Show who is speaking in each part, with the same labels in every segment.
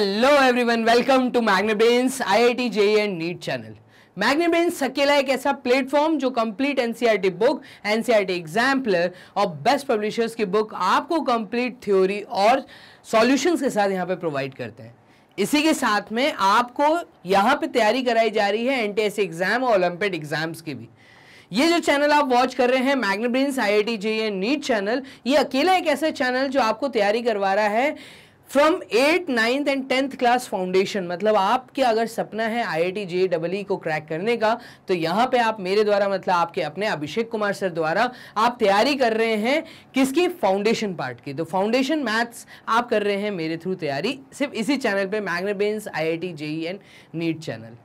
Speaker 1: Hello everyone welcome to Magnet Brains IIT JEE and NEET channel Magnet Brains अकेला एक ऐसा platform जो complete NCERT book NCERT exemplar और best publishers की book आपको कंप्लीट थ्योरी और सॉल्यूशंस के साथ यहाँ पे प्रोवाइड करते हैं इसी के साथ में आपको यहाँ पे तैयारी कराई जा रही है एन एग्जाम और ओलंपिक एग्जाम्स की भी ये जो चैनल आप वॉच कर रहे हैं Magnet Brains I I T JEE NEET channel ये अकेला एक ऐसा चैनल जो आपको तैयारी करवा रहा है from eight ninth and tenth class foundation मतलब आपके अगर सपना है आई I T J double E को क्रैक करने का तो यहाँ पे आप मेरे द्वारा मतलब आपके अपने अभिषेक कुमार सर द्वारा आप तैयारी कर रहे हैं किसकी फाउंडेशन पार्ट की तो फाउंडेशन मैथ्स आप कर रहे हैं मेरे थ्रू तैयारी सिर्फ इसी चैनल पे Magnet Brains I I T JEE and NEET channel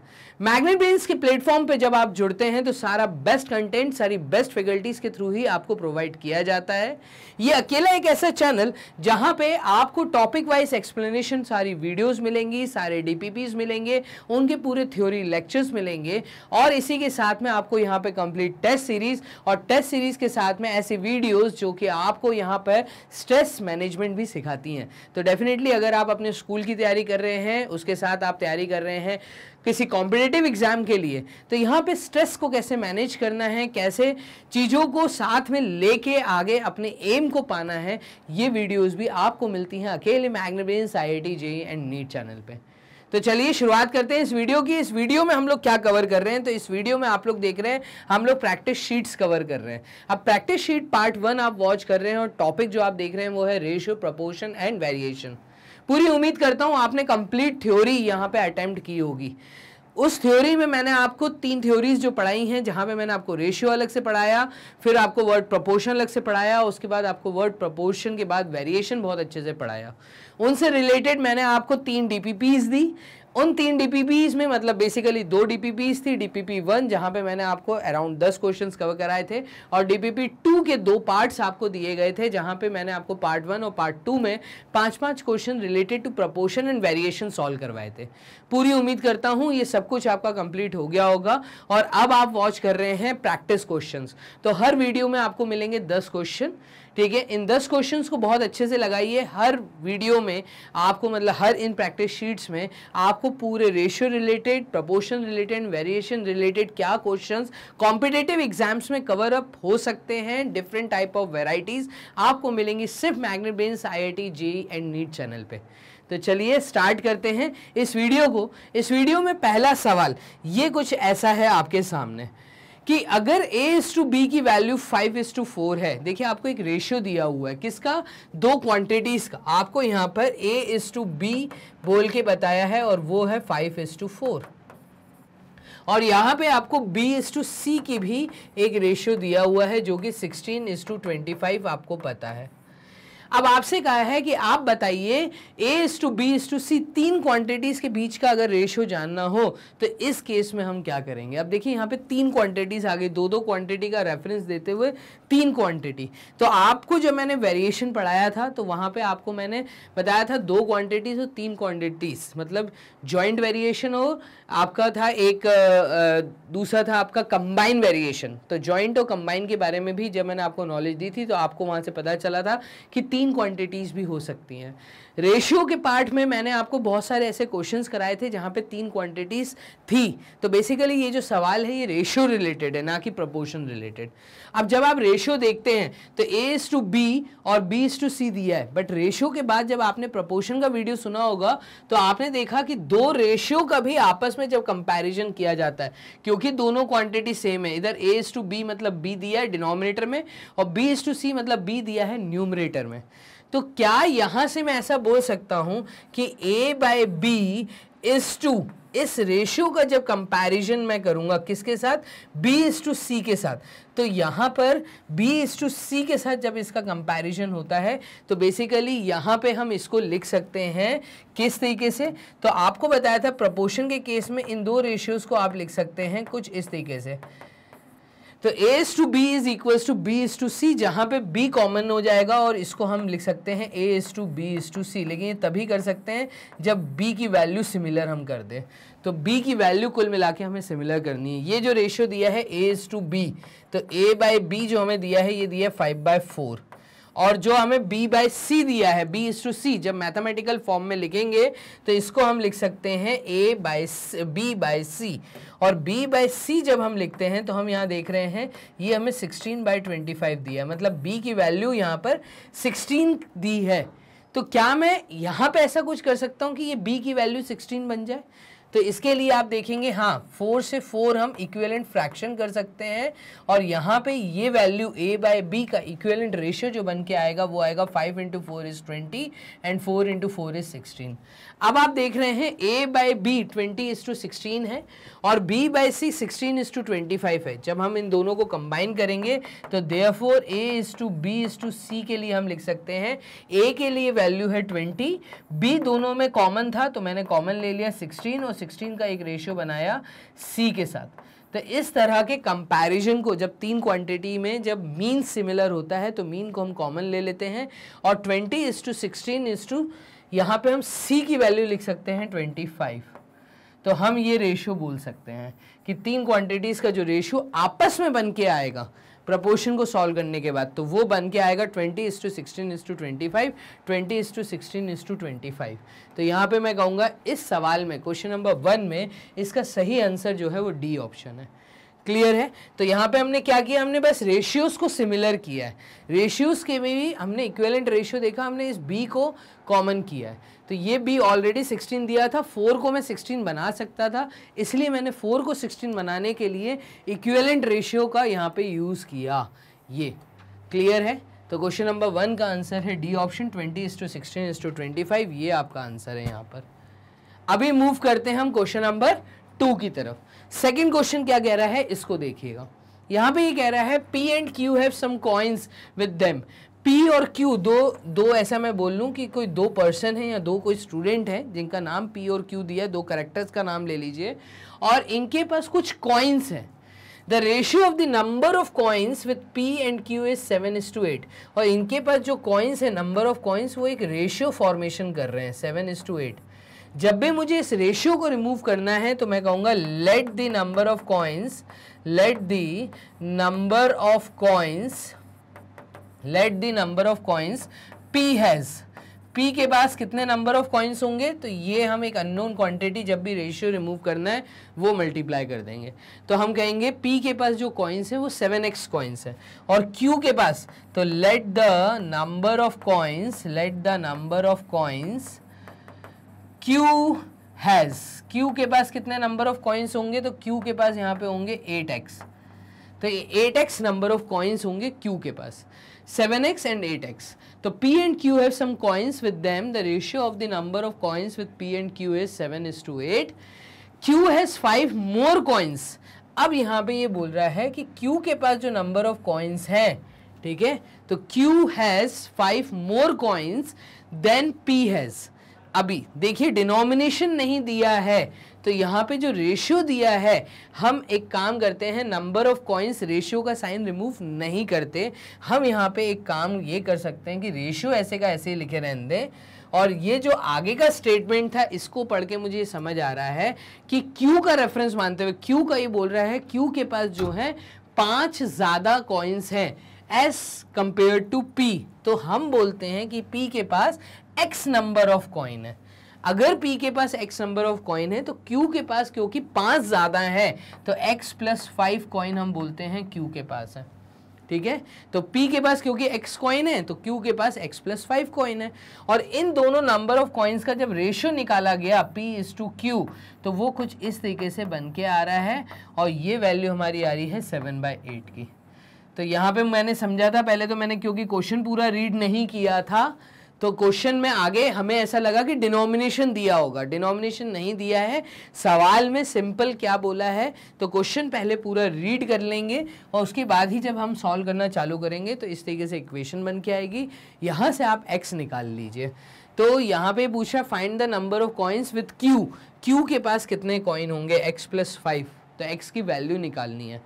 Speaker 1: magnet brain के प्लेटफॉर्म पे जब आप जुड़ते हैं तो सारा बेस्ट कंटेंट सारी बेस्ट फैकल्टीज़ के थ्रू ही आपको प्रोवाइड किया जाता है ये अकेला एक ऐसा चैनल जहाँ पे आपको टॉपिक वाइज एक्सप्लेनेशन सारी वीडियोस मिलेंगी सारे डीपीपीज मिलेंगे उनके पूरे थ्योरी लेक्चर्स मिलेंगे और इसी के साथ में आपको यहाँ पे कंप्लीट टेस्ट सीरीज़ और टेस्ट सीरीज़ के साथ में ऐसी वीडियोज़ जो कि आपको यहाँ पर स्ट्रेस मैनेजमेंट भी सिखाती हैं तो डेफिनेटली अगर आप अपने स्कूल की तैयारी कर रहे हैं उसके साथ आप तैयारी कर रहे हैं किसी कॉम्पिटेटिव एग्ज़ाम के लिए तो यहाँ पे स्ट्रेस को कैसे मैनेज करना है कैसे चीज़ों को साथ में लेके आगे अपने एम को पाना है ये वीडियोस भी आपको मिलती हैं अकेले Magnet Brains I I T JEE and NEET channel पे तो चलिए शुरुआत करते हैं इस वीडियो की इस वीडियो में हम लोग क्या कवर कर रहे हैं तो इस वीडियो में आप लोग देख रहे हैं हम लोग प्रैक्टिस शीट्स कवर कर रहे हैं अब प्रैक्टिस शीट पार्ट वन आप वॉच कर रहे हैं और टॉपिक जो आप देख रहे हैं वो है रेशियो प्रपोर्शन एंड वेरिएशन पूरी उम्मीद करता हूँ आपने कंप्लीट थ्योरी यहाँ पे अटेम्प्ट की होगी उस थ्योरी में मैंने आपको तीन थ्योरीज जो पढ़ाई हैं जहाँ पे मैंने आपको रेशियो अलग से पढ़ाया फिर आपको वर्ड प्रपोर्शन अलग से पढ़ाया उसके बाद आपको वर्ड प्रपोर्शन के बाद वेरिएशन बहुत अच्छे से पढ़ाया उनसे रिलेटेड मैंने आपको तीन डीपीपीज दी उन तीन डीपीपीज में मतलब बेसिकली दो डीपीपीज थी डीपीपी वन जहां पे मैंने आपको अराउंड दस क्वेश्चंस कवर कराए थे और डीपीपी टू के दो पार्ट्स आपको दिए गए थे जहां पे मैंने आपको पार्ट वन और पार्ट टू में पांच पांच question related to proportion and variation solve करवाए थे पूरी उम्मीद करता हूँ ये सब कुछ आपका कंप्लीट हो गया होगा और अब आप वॉच कर रहे हैं प्रैक्टिस क्वेश्चन तो हर वीडियो में आपको मिलेंगे दस क्वेश्चन ठीक है इन दस क्वेश्चन को बहुत अच्छे से लगाइए हर वीडियो में आपको मतलब हर इन प्रैक्टिस शीट्स में आपको पूरे ratio related proportion related variation related क्या क्वेश्चन कॉम्पिटेटिव एग्जाम्स में कवर अप हो सकते हैं डिफरेंट टाइप ऑफ वेराइटीज़ आपको मिलेंगी सिर्फ Magnet Brains I T JEE and NEET channel पर तो चलिए स्टार्ट करते हैं इस वीडियो को इस वीडियो में पहला सवाल ये कुछ ऐसा है आपके सामने कि अगर ए इज टू बी की value five is to four है देखिए आपको एक रेशियो दिया हुआ है किसका दो क्वांटिटीज़ का आपको यहाँ पर ए इज टू बी बोल के बताया है और वो है फाइव इज टू फोर और यहाँ पे आपको बी इज टू सी की भी एक रेशियो दिया हुआ है जो कि sixteen is to twenty five आपको पता है अब आपसे कहा है कि आप बताइए A is to B is to C तीन क्वांटिटीज़ के बीच का अगर रेशियो जानना हो तो इस केस में हम क्या करेंगे अब देखिए यहाँ पे तीन क्वांटिटीज़ आ गई दो दो क्वांटिटी का रेफरेंस देते हुए तीन क्वांटिटी तो आपको जब मैंने वेरिएशन पढ़ाया था तो वहाँ पर आपको मैंने बताया था दो क्वांटिटीज़ और तीन क्वांटिटीज़ मतलब ज्वाइंट वेरिएशन और आपका था एक दूसरा था आपका कंबाइन वेरिएशन तो ज्वाइंट और कंबाइन के बारे में भी जब मैंने आपको नॉलेज दी थी तो आपको वहाँ से पता चला था कि तीन क्वांटिटीज़ भी हो सकती हैं रेशियो के पार्ट में मैंने आपको बहुत सारे ऐसे क्वेश्चन कराए थे जहाँ पे तीन क्वांटिटीज़ थी तो बेसिकली ये जो सवाल है ये रेशियो रिलेटेड है ना कि प्रपोर्शन रिलेटेड अब जब आप रेशियो देखते हैं तो ए इज़ टू बी और बी इज़ टू सी दिया है बट रेशियो के बाद जब आपने प्रपोर्शन का वीडियो सुना होगा तो आपने देखा कि दो रेशियो का भी आपस में जब कंपेरिजन किया जाता है क्योंकि दोनों क्वांटिटी सेम है इधर ए इज़ टू बी मतलब बी दिया है डिनोमिनेटर में और बी इज़ टू सी मतलब बी दिया है न्यूमरेटर में तो क्या यहाँ से मैं ऐसा बोल सकता हूँ कि A by B is to इस रेशियो का जब कंपैरिजन मैं करूँगा किसके साथ b इज टू सी के साथ तो यहाँ पर b इज टू सी के साथ जब इसका कंपैरिजन होता है तो बेसिकली यहाँ पे हम इसको लिख सकते हैं किस तरीके से तो आपको बताया था प्रपोशन के केस में इन दो रेशियोज़ को आप लिख सकते हैं कुछ इस तरीके से तो A as to B is equals to B is to C जहाँ पे बी कॉमन हो जाएगा और इसको हम लिख सकते हैं A is to B is to C लेकिन ये तभी कर सकते हैं जब बी की वैल्यू सिमिलर हम कर दें तो बी की वैल्यू कुल मिला के हमें सिमिलर करनी है ये जो रेशियो दिया है ए इज टू बी तो ए बाई बी जो हमें दिया है ये दिया है फाइव बाय फोर और जो हमें बी बाई सी दिया है बी इज टू सी जब मैथमेटिकल फॉर्म में लिखेंगे तो इसको हम लिख सकते हैं A by B by C और बी बाई सी जब हम लिखते हैं तो हम यहाँ देख रहे हैं ये हमें 16 बाई ट्वेंटी दिया है मतलब बी की वैल्यू यहाँ पर 16 दी है तो क्या मैं यहाँ पे ऐसा कुछ कर सकता हूँ कि ये बी की वैल्यू 16 बन जाए तो इसके लिए आप देखेंगे हाँ फोर से फोर हम इक्वेलेंट फ्रैक्शन कर सकते हैं और यहाँ पे ये वैल्यू ए बाय बी का इक्वेलेंट रेशियो जो बन के आएगा वो आएगा five into four is twenty and four into four is sixteen अब आप देख रहे हैं A by B twenty is to sixteen है और B by C sixteen is to twenty five है जब हम इन दोनों को कंबाइन करेंगे तो therefore A is to B is to C के लिए हम लिख सकते हैं ए के लिए वैल्यू है ट्वेंटी बी दोनों में कॉमन था तो मैंने कॉमन ले लिया सिक्सटीन और सिक्सटीन का एक रेशियो बनाया सी के साथ तो इस तरह के कंपैरिजन को जब तीन क्वांटिटी में जब मीन सिमिलर होता है तो मीन को हम कॉमन ले लेते हैं और twenty is to sixteen is to यहाँ पे हम सी की वैल्यू लिख सकते हैं ट्वेंटी फाइव तो हम ये रेशो बोल सकते हैं कि तीन क्वांटिटीज़ का जो रेशो आपस में बन के आएगा प्रपोर्शन को सॉल्व करने के बाद तो वो बन के आएगा twenty is to sixteen is to twenty five twenty is to sixteen is to twenty five तो यहाँ पे मैं कहूँगा इस सवाल में क्वेश्चन नंबर वन में इसका सही आंसर जो है वो डी ऑप्शन है क्लियर है तो यहाँ पे हमने क्या किया हमने बस रेशियोज़ को सिमिलर किया है रेशियोज़ के में भी हमने इक्वेलेंट रेशियो देखा हमने इस बी को कॉमन किया है तो ये भी ऑलरेडी 16 दिया था 4 को मैं 16 बना सकता था इसलिए मैंने 4 को 16 बनाने के लिए इक्वेलेंट रेशियो का यहाँ पे यूज़ किया ये क्लियर है तो क्वेश्चन नंबर वन का आंसर है D option twenty is to sixteen is to twenty five ये आपका आंसर है यहाँ पर अभी मूव करते हैं हम क्वेश्चन नंबर टू की तरफ सेकेंड क्वेश्चन क्या कह रहा है इसको देखिएगा यहाँ पे ये कह रहा है P and Q have some coins with them P और क्यू दो दो ऐसा मैं बोल लूँ कि कोई दो पर्सन है या दो कोई स्टूडेंट है जिनका नाम पी और क्यू दिया है दो करेक्टर्स का नाम ले लीजिए और इनके पास कुछ कॉइन्स हैं the ratio of the number of coins with P and Q is seven is to eight और इनके पास जो कॉइन्स है नंबर ऑफ कॉइन्स वो एक रेशियो फॉर्मेशन कर रहे हैं सेवन इज टू एट जब भी मुझे इस रेशियो को रिमूव करना है तो मैं कहूँगा let the number of coins let the number of coins let the number of coins P has P के पास कितने नंबर ऑफ कॉइन्स होंगे तो ये हम एक अननोन क्वांटिटी जब भी रेशियो रिमूव करना है वो मल्टीप्लाई कर देंगे तो हम कहेंगे P के पास जो कॉइन्स है वो 7x एक्स कॉइन्स है और Q के पास तो let the number of coins let the number of coins Q has Q के पास कितने नंबर ऑफ कॉइन्स होंगे तो Q के पास यहाँ पे होंगे 8x तो 8x नंबर ऑफ कॉइन्स होंगे Q के पास 7x and 8x. So P and Q have some coins with them. The ratio of the number of coins with P and Q is 7 is to 8. Q has 5 more coins. अब यहाँ पे ये बोल रहा है कि Q के पास जो नंबर ऑफ कॉइन्स हैं ठीक है तो Q has five more coins than P has अभी देखिए डिनोमिनेशन नहीं दिया है तो यहाँ पे जो रेशियो दिया है हम एक काम करते हैं नंबर ऑफ कॉइन्स रेशियो का साइन रिमूव नहीं करते हम यहाँ पे एक काम ये कर सकते हैं कि रेशियो ऐसे का ऐसे ही लिखे रहने दें और ये जो आगे का स्टेटमेंट था इसको पढ़ के मुझे समझ आ रहा है कि क्यू का रेफरेंस मानते हुए क्यू का ये बोल रहा है क्यू के पास जो है पाँच ज़्यादा कॉइन्स हैं एस कंपेयर टू पी तो हम बोलते हैं कि पी के पास एक्स नंबर ऑफ कॉइन है अगर पी के पास एक्स नंबर ऑफ कॉइन है तो क्यू के पास क्योंकि पांच ज़्यादा है तो एक्स प्लस फाइव कॉइन हम बोलते हैं क्यू के पास है ठीक है तो P के पास क्योंकि X कॉइन है तो Q के पास X प्लस फाइव कॉइन है और इन दोनों नंबर ऑफ कॉइन्स का जब रेशियो निकाला गया P इज टू Q तो वो कुछ इस तरीके से बन के आ रहा है और ये वैल्यू हमारी आ रही है सेवन बाई एट की तो यहाँ पे मैंने समझा था पहले तो मैंने क्योंकि क्वेश्चन पूरा रीड नहीं किया था तो क्वेश्चन में आगे हमें ऐसा लगा कि डिनोमिनेशन दिया होगा डिनोमिनेशन नहीं दिया है सवाल में सिंपल क्या बोला है तो क्वेश्चन पहले पूरा रीड कर लेंगे और उसके बाद ही जब हम सॉल्व करना चालू करेंगे तो इस तरीके से इक्वेशन बन के आएगी यहाँ से आप एक्स निकाल लीजिए तो यहाँ पे पूछा find the number of coins with Q Q के पास कितने कॉइन होंगे एक्स प्लस फाइव तो एक्स की वैल्यू निकालनी है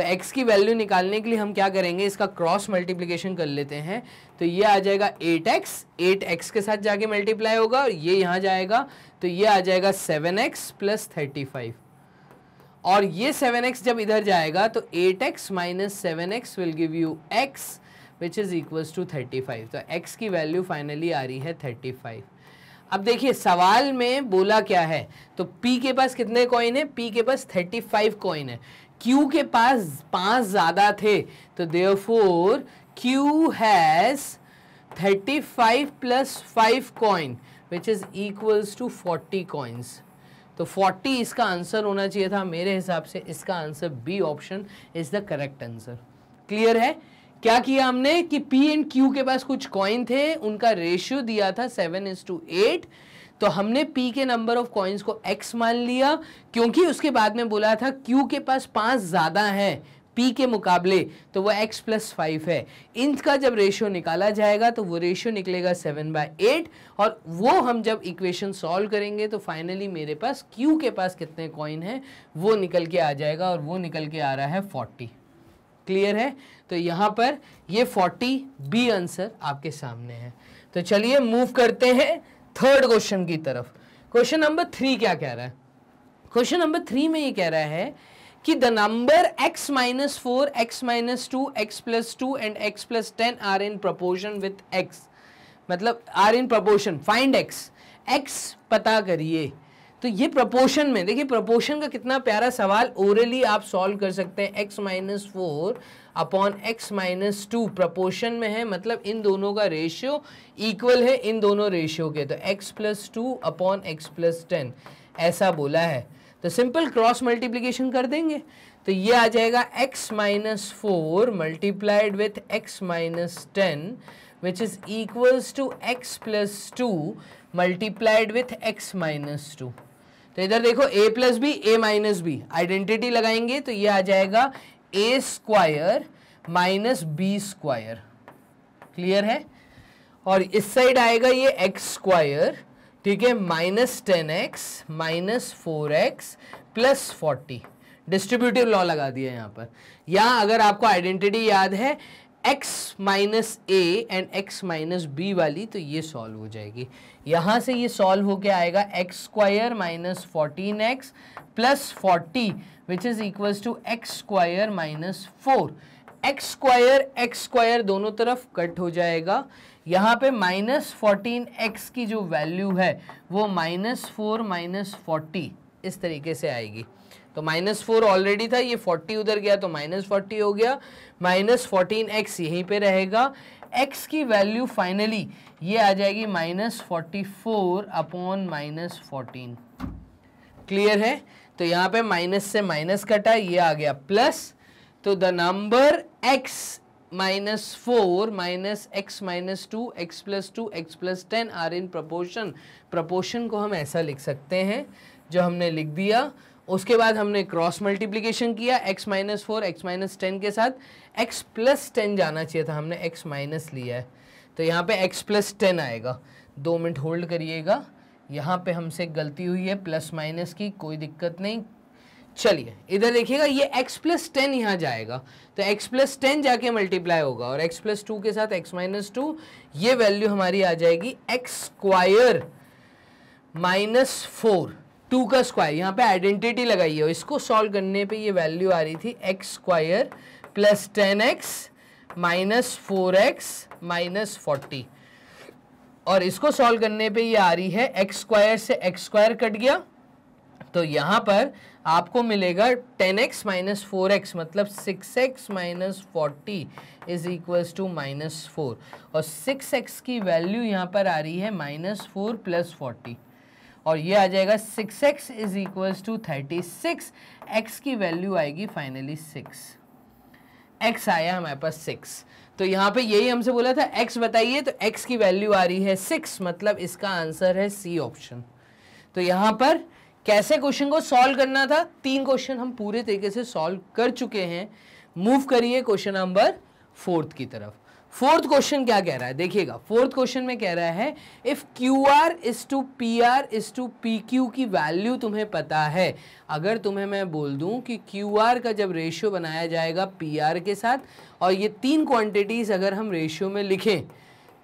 Speaker 1: तो x की वैल्यू निकालने के लिए हम क्या करेंगे इसका क्रॉस मल्टीप्लीकेशन कर लेते हैं तो ये आ जाएगा 8x 8x के साथ जाके मल्टीप्लाई होगा और ये यहाँ जाएगा तो ये आ जाएगा 7x एक्स प्लस थर्टी और ये 7x जब इधर जाएगा तो 8x X minus seven X will give you x which is equals to 35 तो x की वैल्यू फाइनली आ रही है 35 अब देखिए सवाल में बोला क्या है तो P के पास कितने कॉइन है P के पास 35 फाइव कॉइन है क्यू के पास पांच ज़्यादा थे तो for Q has thirty five plus five coin which is equals to forty coins तो 40 इसका आंसर होना चाहिए था मेरे हिसाब से इसका answer B option is the correct answer clear है क्या किया हमने कि पी एंड क्यू के पास कुछ कॉइन थे उनका रेशियो दिया था सेवन इज टू एट तो हमने पी के नंबर ऑफ कॉइन्स को एक्स मान लिया क्योंकि उसके बाद में बोला था क्यू के पास पांच ज़्यादा हैं पी के मुकाबले तो वह एक्स प्लस फाइव है इनका जब रेशियो निकाला जाएगा तो वो रेशियो निकलेगा सेवन बाय एट और वो हम जब इक्वेशन सॉल्व करेंगे तो फाइनली मेरे पास क्यू के पास कितने कॉइन हैं वो निकल के आ जाएगा और वो निकल के आ रहा है फोर्टी क्लियर है तो यहाँ पर ये फोर्टी बी आंसर आपके सामने है तो चलिए मूव करते हैं थर्ड क्वेश्चन की तरफ क्वेश्चन नंबर थ्री क्या कह रहा है क्वेश्चन नंबर थ्री में ये कह रहा है कि the number x minus four X minus two X plus two and x plus ten are in proportion with x मतलब are in proportion find x x पता करिए तो ये प्रपोर्शन में देखिए प्रपोर्शन का कितना प्यारा सवाल ओरली आप सॉल्व कर सकते हैं X minus four upon X minus two proportion में है मतलब इन दोनों का रेशियो इक्वल है इन दोनों रेशियो के तो X plus two upon X plus ten ऐसा बोला है तो सिंपल क्रॉस मल्टीप्लीकेशन कर देंगे तो ये आ जाएगा x minus four multiplied with X minus ten which is equals to X plus two multiplied with X minus two तो इधर देखो A plus B A minus B identity लगाएंगे तो ये आ जाएगा A square minus B square clear है और इस साइड आएगा ये एक्स स्क्वायर ठीक है minus ten X minus four X plus forty distributive law लगा दिया यहाँ पर यहाँ अगर आपको आइडेंटिटी याद है x minus A and x minus B वाली तो ये सॉल्व हो जाएगी यहाँ से ये सॉल्व होके आएगा X square minus fourteen X plus forty which is equals to X square minus four X square x square दोनों तरफ कट हो जाएगा यहाँ पे माइनस फोर्टीन एक्स की जो वैल्यू है वो माइनस फोर माइनस फोर्टी इस तरीके से आएगी तो माइनस फोर ऑलरेडी था ये फोर्टी उधर गया तो माइनस फोर्टी हो गया माइनस फोर्टीन एक्स यहीं पे रहेगा एक्स की वैल्यू फाइनली ये आ जाएगी minus forty four upon minus fourteen clear है तो यहाँ पे माइनस से माइनस कटा ये आ गया प्लस तो the number X minus four minus X minus two X plus two X plus ten are in proportion proportion को हम ऐसा लिख सकते हैं जो हमने लिख दिया उसके बाद हमने क्रॉस मल्टीप्लीकेशन किया x minus four X minus ten के साथ x प्लस टेन जाना चाहिए था हमने x माइनस लिया है तो यहाँ पे x प्लस टेन आएगा दो मिनट होल्ड करिएगा यहाँ पे हमसे गलती हुई है प्लस माइनस की कोई दिक्कत नहीं चलिए इधर देखिएगा ये x प्लस टेन यहाँ जाएगा तो x प्लस टेन जाके मल्टीप्लाई होगा और x प्लस टू के साथ x माइनस टू ये वैल्यू हमारी आ जाएगी X square minus four two का स्क्वायर यहाँ पे आइडेंटिटी लगाई है इसको सॉल्व करने पे ये वैल्यू आ रही थी X square plus ten X minus four X minus forty और इसको सॉल्व करने पे ये आ रही है एक्स स्क्वायर से एक्स स्क्वायर कट गया तो यहाँ पर आपको मिलेगा ten X minus four X मतलब six X minus forty is equals to minus four और सिक्स एक्स की वैल्यू यहाँ पर आ रही है माइनस फोर प्लस फोर्टी और ये आ जाएगा six X is equal to thirty six X की वैल्यू आएगी फाइनली सिक्स एक्स आया हमारे पास सिक्स तो यहाँ पे यही हमसे बोला था एक्स बताइए तो एक्स की वैल्यू आ रही है सिक्स मतलब इसका आंसर है सी ऑप्शन तो यहाँ पर कैसे क्वेश्चन को सॉल्व करना था तीन क्वेश्चन हम पूरे तरीके से सॉल्व कर चुके हैं मूव करिए क्वेश्चन नंबर फोर्थ की तरफ फोर्थ क्वेश्चन क्या कह रहा है देखिएगा फोर्थ क्वेश्चन में कह रहा है if Q R is to P R is to P Q की वैल्यू तुम्हें पता है अगर तुम्हें मैं बोल दूं कि क्यू आर का जब रेशियो बनाया जाएगा पी आर के साथ और ये तीन क्वांटिटीज़ अगर हम रेशियो में लिखें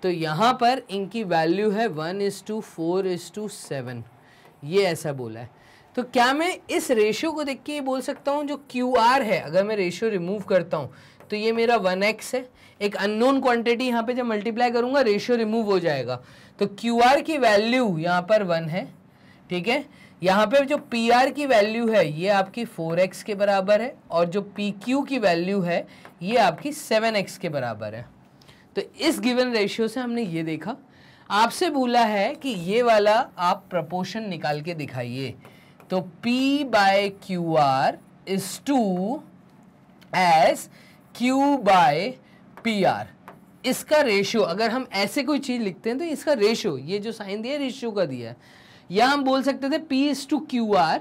Speaker 1: तो यहाँ पर इनकी वैल्यू है one is to four is to seven ये ऐसा बोला है तो क्या मैं इस रेशियो को देख के ये बोल सकता हूँ जो क्यू आर है अगर मैं रेशियो रिमूव करता हूँ तो ये मेरा वन एक्स है एक अननोन क्वांटिटी यहाँ पे जब मल्टीप्लाई करूंगा रेशियो रिमूव हो जाएगा तो क्यू आर की वैल्यू यहाँ पर वन है ठीक है यहाँ पे जो पी आर की वैल्यू है ये आपकी फोर एक्स के बराबर है और जो पी क्यू की वैल्यू है ये आपकी सेवन एक्स के बराबर है तो इस गिवन रेशियो से हमने ये देखा आपसे बोला है कि ये वाला आप प्रपोर्शन निकाल के दिखाइए तो P by Q R is to S Q by P R इसका रेशियो अगर हम ऐसे कोई चीज़ लिखते हैं तो इसका रेशियो ये जो साइन दिया रेशियो का दिया है या हम बोल सकते थे P is to Q R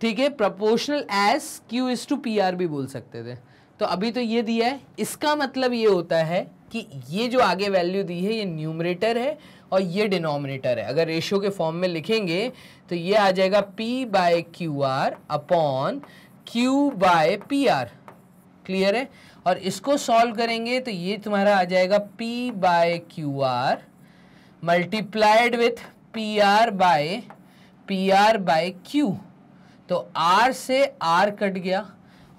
Speaker 1: ठीक है proportional S Q is to P R भी बोल सकते थे तो अभी तो ये दिया है इसका मतलब ये होता है कि ये जो आगे वैल्यू दी है ये न्यूमरेटर है और ये डिनोमिनेटर है अगर रेशियो के फॉर्म में लिखेंगे तो ये आ जाएगा P by Q R upon Q by P R clear है और इसको सॉल्व करेंगे तो ये तुम्हारा आ जाएगा P by Q R multiplied with P R by P R by Q तो R से R कट गया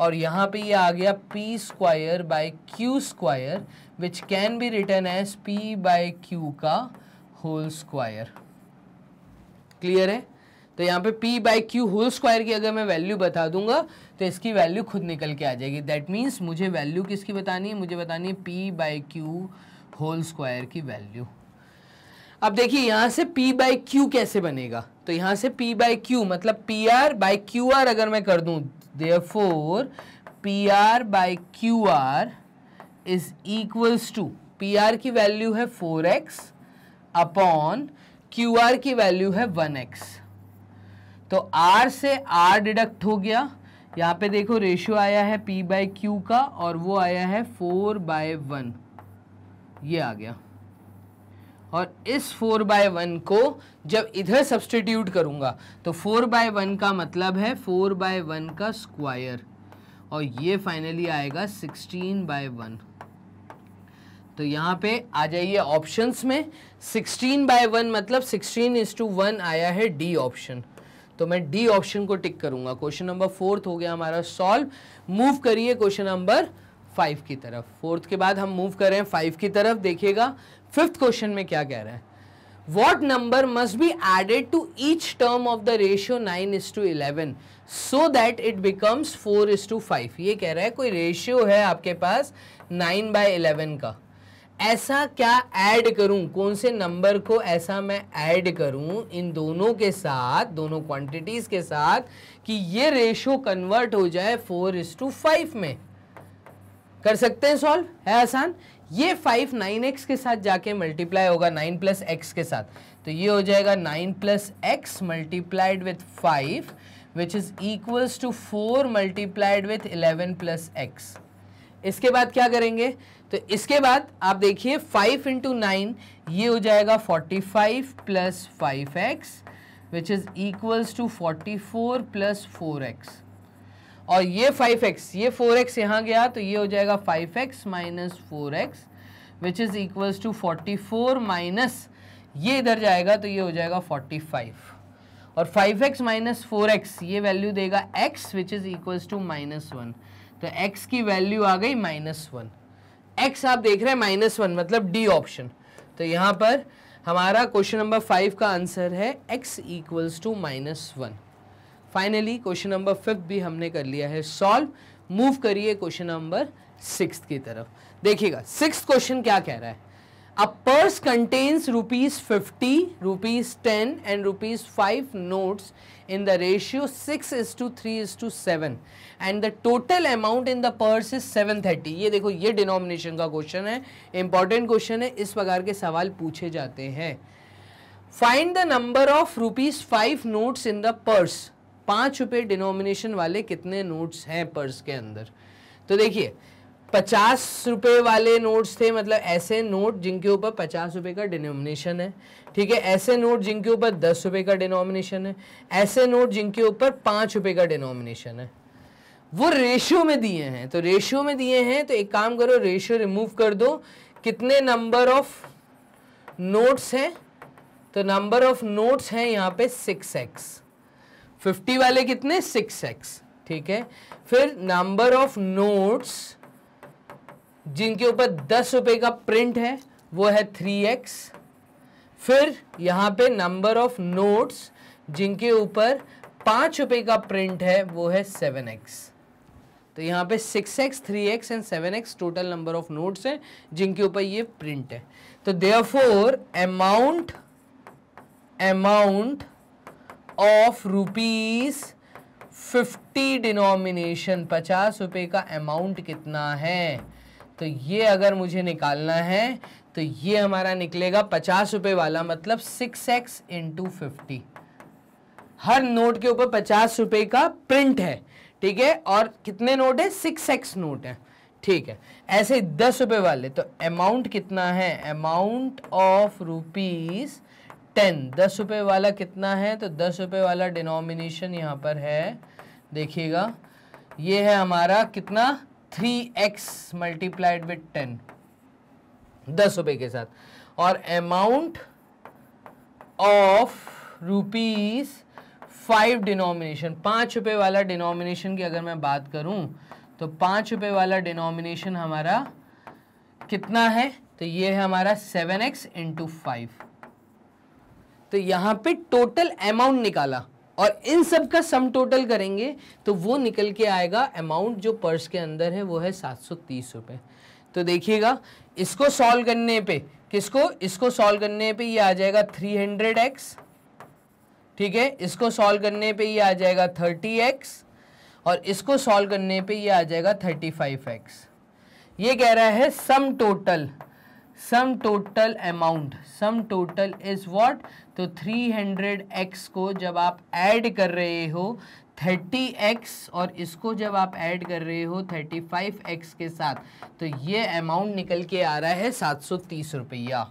Speaker 1: और यहाँ पे ये आ गया P square by Q square which can be written as P by Q का होल स्क्वायर क्लियर है तो यहाँ पे p by Q whole square की अगर मैं वैल्यू बता दूंगा तो इसकी वैल्यू खुद निकल के आ जाएगी दैट मीन्स मुझे वैल्यू किसकी बतानी है मुझे बतानी है P by Q whole square की वैल्यू अब देखिए यहाँ से p बाई क्यू कैसे बनेगा तो यहाँ से p बाई क्यू मतलब P R by Q R अगर मैं कर दूँ therefore P R by Q R is equals to P R की वैल्यू है four X upon Q R की वैल्यू है वन एक्स तो आर से आर डिडक्ट हो गया यहाँ पे देखो रेशियो आया है पी बाय क्यू का और वो आया है फोर बाय वन ये आ गया और इस फोर बाय वन को जब इधर सब्सटीट्यूट करूँगा तो फोर बाय वन का मतलब है फोर बाय वन का स्क्वायर और ये फाइनली आएगा सिक्सटीन बाय वन तो यहाँ पे आ जाइए ऑप्शंस में सिक्सटीन बाय वन मतलब सिक्सटीन इज टू वन आया है डी ऑप्शन तो मैं डी ऑप्शन को टिक करूंगा क्वेश्चन नंबर फोर्थ हो गया हमारा सॉल्व मूव करिए क्वेश्चन नंबर फाइव की तरफ फोर्थ के बाद हम मूव कर रहे हैं फाइव की तरफ देखिएगा फिफ्थ क्वेश्चन में क्या कह रहे हैं what number must be added to each term of the ratio nine is to eleven so that it becomes four is to five ये कह रहा है कोई रेशियो है आपके पास नाइन बाय इलेवन का ऐसा क्या ऐड करूं कौन से नंबर को ऐसा मैं ऐड करूं इन दोनों के साथ दोनों क्वांटिटीज के साथ कि ये रेशो कन्वर्ट हो जाए फोर इज टू फाइव में कर सकते हैं सॉल्व है आसान ये फाइव नाइन एक्स के साथ जाके मल्टीप्लाई होगा नाइन प्लस एक्स के साथ तो ये हो जाएगा nine plus x multiplied with five which is equals to four multiplied with eleven plus x इसके बाद क्या करेंगे तो इसके बाद आप देखिए फाइव इंटू नाइन ये हो जाएगा forty five plus five x which is equals to forty four plus four x और ये फाइव एक्स ये फोर एक्स यहाँ गया तो ये हो जाएगा five x minus four x which is equals to forty four minus ये इधर जाएगा तो ये हो जाएगा फोर्टी फाइव और five x minus four x ये वैल्यू देगा x which is equals to minus one तो एक्स की वैल्यू आ गई माइनस वन एक्स आप देख रहे हैं माइनस वन मतलब डी ऑप्शन तो यहाँ पर हमारा क्वेश्चन नंबर फाइव का आंसर है x equals to minus one finally question number fifth भी हमने कर लिया है सॉल्व मूव करिए क्वेश्चन नंबर सिक्स की तरफ देखिएगा सिक्स क्वेश्चन क्या कह रहा है a purse contains rupees fifty rupees ten and rupees five note in the ratio six is to three is to seven and the total amount in the purse is seven thirty ये देखो ये denomination का question है important question है इस प्रकार के सवाल पूछे जाते हैं find the number of rupees five notes in the purse पांच रुपए डिनोमिनेशन वाले कितने नोट्स हैं पर्स के अंदर तो देखिए पचास रुपये वाले नोट्स थे मतलब ऐसे नोट जिनके ऊपर पचास रुपये का डिनोमिनेशन है ठीक है ऐसे नोट जिनके ऊपर दस रुपये का डिनोमिनेशन है ऐसे नोट जिनके ऊपर पाँच रुपये का डिनोमिनेशन है वो रेशियो में दिए हैं तो रेशियो में दिए हैं तो एक काम करो रेशियो रिमूव कर दो कितने नंबर ऑफ नोट्स हैं तो नंबर ऑफ नोट्स हैं यहाँ पे सिक्स एक्स फिफ्टी वाले कितने सिक्स एक्स ठीक है फिर नंबर ऑफ नोट्स जिनके ऊपर दस रुपए का प्रिंट है वो है थ्री एक्स फिर यहाँ पे नंबर ऑफ नोट्स जिनके ऊपर पाँच रुपए का प्रिंट है वो है सेवन एक्स तो यहाँ पे six x three x and seven x total number of notes हैं जिनके ऊपर ये प्रिंट है तो therefore amount amount of rupees fifty denomination पचास रुपए का अमाउंट कितना है तो ये अगर मुझे निकालना है तो ये हमारा निकलेगा पचास रुपये वाला मतलब सिक्स एक्स इंटू फिफ्टी हर नोट के ऊपर पचास रुपये का प्रिंट है ठीक है और कितने नोट है सिक्स एक्स नोट है ठीक है ऐसे दस रुपये वाले तो अमाउंट कितना है अमाउंट ऑफ रुपीज़ टेन दस रुपये वाला कितना है तो दस रुपये वाला डिनोमिनेशन यहाँ पर है देखिएगा ये है हमारा कितना three x multiplied with ten दस रुपए के साथ और amount of rupees five denomination पाँच रुपए वाला डिनोमिनेशन की अगर मैं बात करूं तो पाँच रुपए वाला डिनोमिनेशन हमारा कितना है तो ये है हमारा सेवन एक्स इंटू फाइव तो यहाँ पे टोटल अमाउंट निकाला और इन सब का सम टोटल करेंगे तो वो निकल के आएगा अमाउंट जो पर्स के अंदर है वो है सात सौ तीस रुपए तो देखिएगा इसको सॉल्व करने पे किसको इसको सॉल्व करने पे ये आ जाएगा थ्री हंड्रेड एक्स ठीक है इसको सॉल्व करने पे ये आ जाएगा थर्टी एक्स और इसको सॉल्व करने पे ये आ जाएगा थर्टी फाइव एक्स ये कह रहा है sum total sum total amount sum total is what तो 300x को जब आप ऐड कर रहे हो 30x और इसको जब आप ऐड कर रहे हो 35x के साथ तो ये अमाउंट निकल के आ रहा है सात सौ तीस रुपया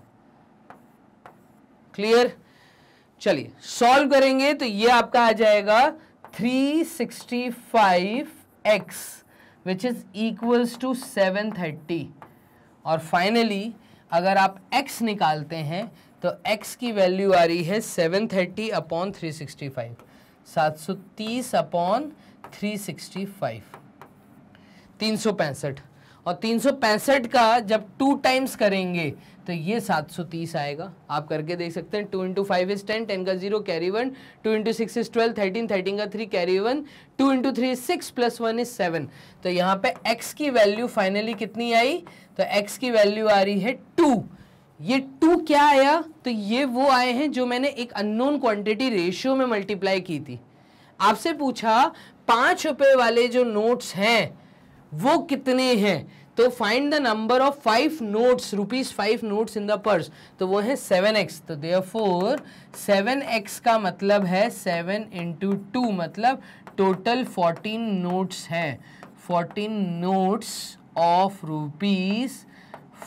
Speaker 1: क्लियर चलिए सॉल्व करेंगे तो ये आपका आ जाएगा 365x which is equals to 730 और फाइनली अगर आप x निकालते हैं तो x की वैल्यू आ रही है 730 thirty upon three sixty five सात सौ तीस अपॉन थ्री सिक्सटी फाइव तीन सौ पैंसठ और तीन सौ पैंसठ का जब टू टाइम्स करेंगे तो ये सात सौ तीस आएगा आप करके देख सकते हैं two into five is ten ten का zero carry one two into six is twelve thirteen thirteen का three carry one two into three is six plus one is seven तो यहाँ पे x की वैल्यू फाइनली कितनी आई तो x की value आ रही है टू ये टू क्या आया तो ये वो आए हैं जो मैंने एक अननोन क्वांटिटी रेशियो में मल्टीप्लाई की थी आपसे पूछा पाँच रुपए वाले जो नोट्स हैं वो कितने हैं तो find the number of five notes rupees five notes in the purse तो वो है सेवन एक्स तो दे फोर सेवन एक्स का मतलब है सेवन इंटू टू मतलब टोटल फोर्टीन नोट्स हैं fourteen notes of rupees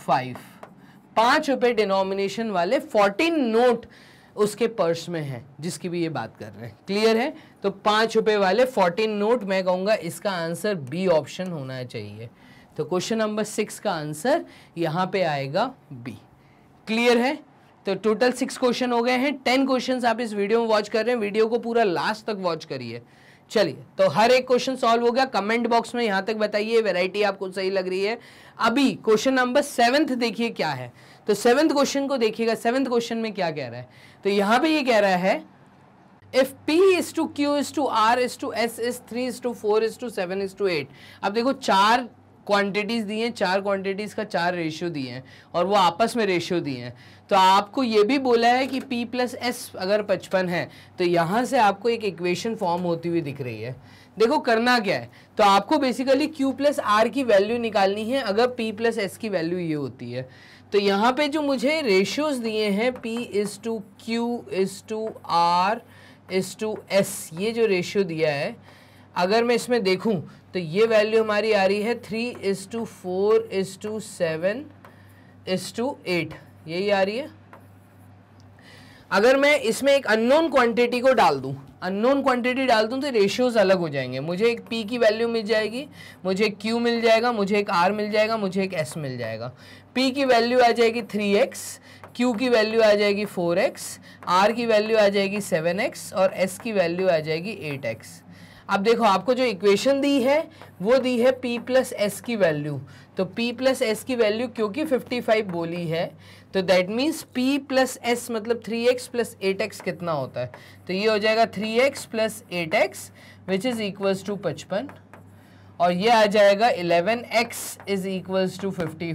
Speaker 1: five पांच रुपए डिनोमिनेशन वाले फोर्टीन नोट उसके पर्स में है जिसकी भी ये बात कर रहे हैं क्लियर है तो पांच रुपए वाले फोर्टीन नोट मैं कहूंगा इसका आंसर बी ऑप्शन होना चाहिए तो क्वेश्चन नंबर सिक्स का आंसर यहाँ पे आएगा बी क्लियर है तो टोटल सिक्स क्वेश्चन हो गए हैं टेन क्वेश्चंस आप इस वीडियो में वॉच कर रहे हैं वीडियो को पूरा लास्ट तक वॉच करिए चलिए तो हर एक क्वेश्चन सॉल्व हो गया कमेंट बॉक्स में यहां तक बताइए वेराइटी आपको सही लग रही है अभी क्वेश्चन नंबर सेवेंथ देखिए क्या है तो सेवेंथ क्वेश्चन को देखिएगा सेवेंथ क्वेश्चन में क्या कह रहा है तो यहाँ पे ये कह रहा है if P is to q is to r is to s is three is to four is to seven is to eight अब देखो चार क्वांटिटीज़ दी हैं चार क्वांटिटीज़ का चार रेशियो दिए हैं और वो आपस में रेशियो दिए हैं तो आपको ये भी बोला है कि p प्लस एस अगर पचपन है तो यहाँ से आपको एक इक्वेशन फॉर्म होती हुई दिख रही है देखो करना क्या है तो आपको बेसिकली q प्लस आर की वैल्यू निकालनी है अगर p प्लस एस की वैल्यू ये होती है तो यहाँ पे जो मुझे रेशियोज दिए हैं p is to q is to r is to s ये जो रेशियो दिया है अगर मैं इसमें देखूँ तो ये वैल्यू हमारी आ रही है three is to four is to seven is to eight यही आ रही है अगर मैं इसमें एक अननोन क्वांटिटी को डाल दूं अननोन क्वांटिटी डाल दूं तो रेशियोज़ अलग हो जाएंगे मुझे एक पी की वैल्यू मिल जाएगी मुझे एक क्यू मिल जाएगा मुझे एक आर मिल जाएगा मुझे एक एस मिल जाएगा पी की वैल्यू आ जाएगी थ्री एक्स क्यू की वैल्यू आ जाएगी फोर एक्स आर की वैल्यू आ जाएगी सेवन एक्स और एस की वैल्यू आ जाएगी एट एक्स अब देखो आपको जो इक्वेशन दी है वो दी है पी प्लस एस की वैल्यू तो पी प्लस एस की वैल्यू क्योंकि फाइव बोली है तो that means p plus s मतलब 3x प्लस एट कितना होता है तो ये हो जाएगा 3x x plus eight x which is equals to पचपन और ये आ जाएगा 11x x is equals to fifty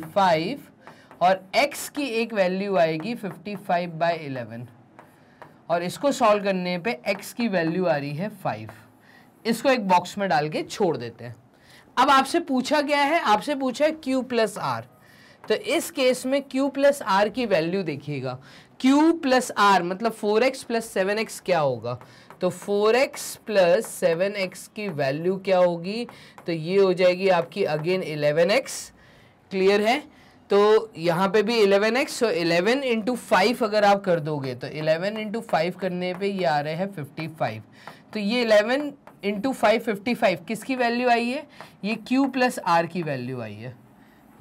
Speaker 1: और x की एक वैल्यू आएगी 55 फाइव बाई इलेवन और इसको सॉल्व करने पे x की वैल्यू आ रही है 5 इसको एक बॉक्स में डाल के छोड़ देते हैं अब आपसे पूछा गया है आपसे पूछा है q प्लस आर तो इस केस में Q प्लस आर की वैल्यू देखिएगा Q प्लस आर मतलब 4x प्लस सेवन क्या होगा तो 4x प्लस सेवन की वैल्यू क्या होगी तो ये हो जाएगी आपकी अगेन 11x क्लियर है तो यहाँ पे भी 11x सो 11 इंटू फाइव अगर आप कर दोगे तो 11 इंटू फाइव करने पे ये आ रहे हैं 55 तो ये 11 इंटू फाइव फिफ्टी किसकी वैल्यू आई है ये q प्लस आर की वैल्यू आई है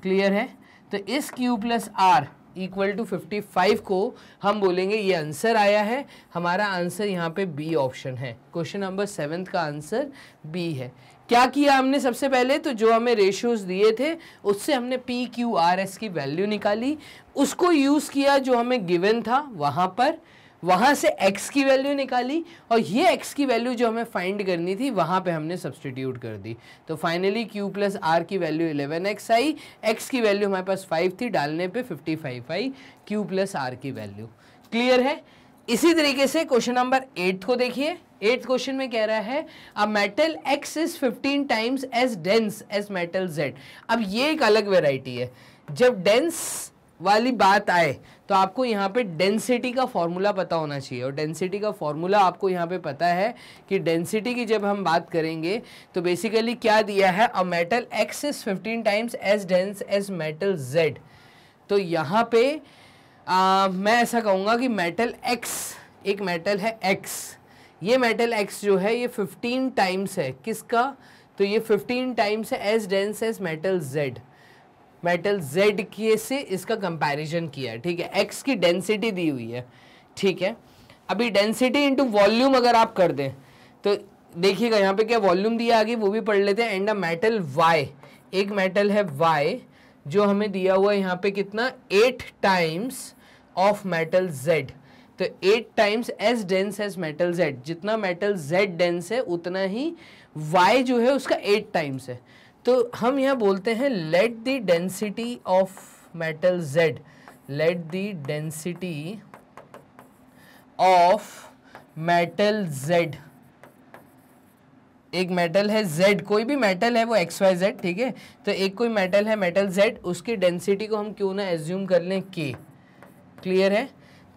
Speaker 1: क्लियर है तो इस q plus r equal to five को हम बोलेंगे ये आंसर आया है हमारा आंसर यहाँ पे बी ऑप्शन है क्वेश्चन नंबर सेवन्थ का आंसर बी है क्या किया हमने सबसे पहले तो जो हमें रेशियोज दिए थे उससे हमने पी क्यू आर एस की वैल्यू निकाली उसको यूज़ किया जो हमें गिवन था वहाँ पर वहां से x की वैल्यू निकाली और ये x की वैल्यू जो हमें फाइंड करनी थी वहां पे हमने सब्सटीट्यूट कर दी तो फाइनली q प्लस आर की वैल्यू 11x आई x की वैल्यू हमारे पास 5 थी डालने पे 55 आई q प्लस आर की वैल्यू क्लियर है इसी तरीके से क्वेश्चन नंबर एट को देखिए एट्थ क्वेश्चन में कह रहा है a metal x is 15 times as dense as metal z अब ये एक अलग वेराइटी है जब डेंस वाली बात आए तो आपको यहाँ पे डेंसिटी का फॉर्मूला पता होना चाहिए और डेंसिटी का फॉर्मूला आपको यहाँ पे पता है कि डेंसिटी की जब हम बात करेंगे तो बेसिकली क्या दिया है a metal x is fifteen times as dense as metal z तो यहाँ पे आ, मैं ऐसा कहूँगा कि मेटल एक्स एक मेटल है एक्स ये मेटल एक्स जो है ये फिफ्टीन टाइम्स है किसका तो ये फिफ्टीन टाइम्स है as dense as metal z metal z के से इसका कंपैरिजन किया है ठीक है एक्स की डेंसिटी दी हुई है ठीक है अभी डेंसिटी इंटू वॉल्यूम अगर आप कर दें तो देखिएगा यहाँ पे क्या वॉल्यूम दिया आगे वो भी पढ़ लेते हैं एंड अ मेटल वाई एक मेटल है वाई जो हमें दिया हुआ है यहाँ पे कितना eight times of metal z तो eight times as dense as metal z जितना मेटल जेड डेंस है उतना ही वाई जो है उसका एट टाइम्स है तो हम यह बोलते हैं let the density of metal z let the density of metal z एक मेटल है Z कोई भी मेटल है वो एक्स वाई जेड ठीक है तो एक कोई मेटल है मेटल Z उसकी डेंसिटी को हम क्यों ना एज्यूम कर लें K क्लियर है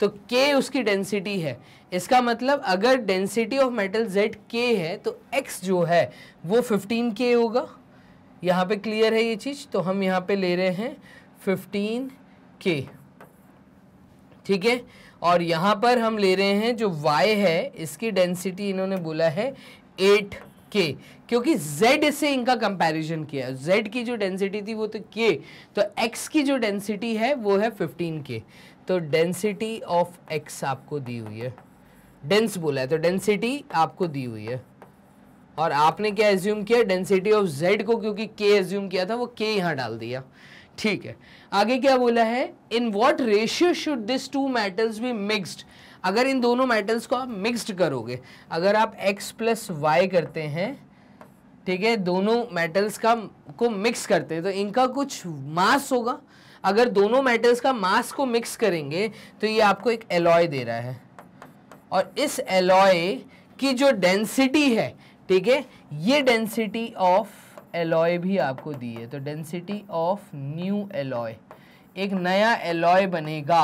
Speaker 1: तो K उसकी डेंसिटी है इसका मतलब अगर density of metal Z K है तो X जो है वो K होगा यहाँ पे क्लियर है ये चीज़ तो हम यहाँ पे ले रहे हैं फिफ्टीन के ठीक है और यहाँ पर हम ले रहे हैं जो वाई है इसकी डेंसिटी इन्होंने बोला है एट के क्योंकि z से इनका कंपैरिजन किया z की जो डेंसिटी थी वो तो k तो x की जो डेंसिटी है वो है फिफ्टीन के तो डेंसिटी ऑफ x आपको दी हुई है डेंस बोला है तो डेंसिटी आपको दी हुई है और आपने क्या एज्यूम किया डेंसिटी ऑफ जेड को क्योंकि के एज्यूम किया था वो के यहाँ डाल दिया ठीक है आगे क्या बोला है in what ratio should this two metals be mixed अगर इन दोनों मेटल्स को आप मिक्सड करोगे अगर आप x प्लस वाई करते हैं ठीक है दोनों मेटल्स का को मिक्स करते हैं तो इनका कुछ मास होगा अगर दोनों मेटल्स का मास को मिक्स करेंगे तो ये आपको एक एलॉय दे रहा है और इस एलॉय की जो डेंसिटी है ठीक है ये डेंसिटी ऑफ एलॉय भी आपको दी है तो डेंसिटी ऑफ न्यू एलॉय एक नया एलॉय बनेगा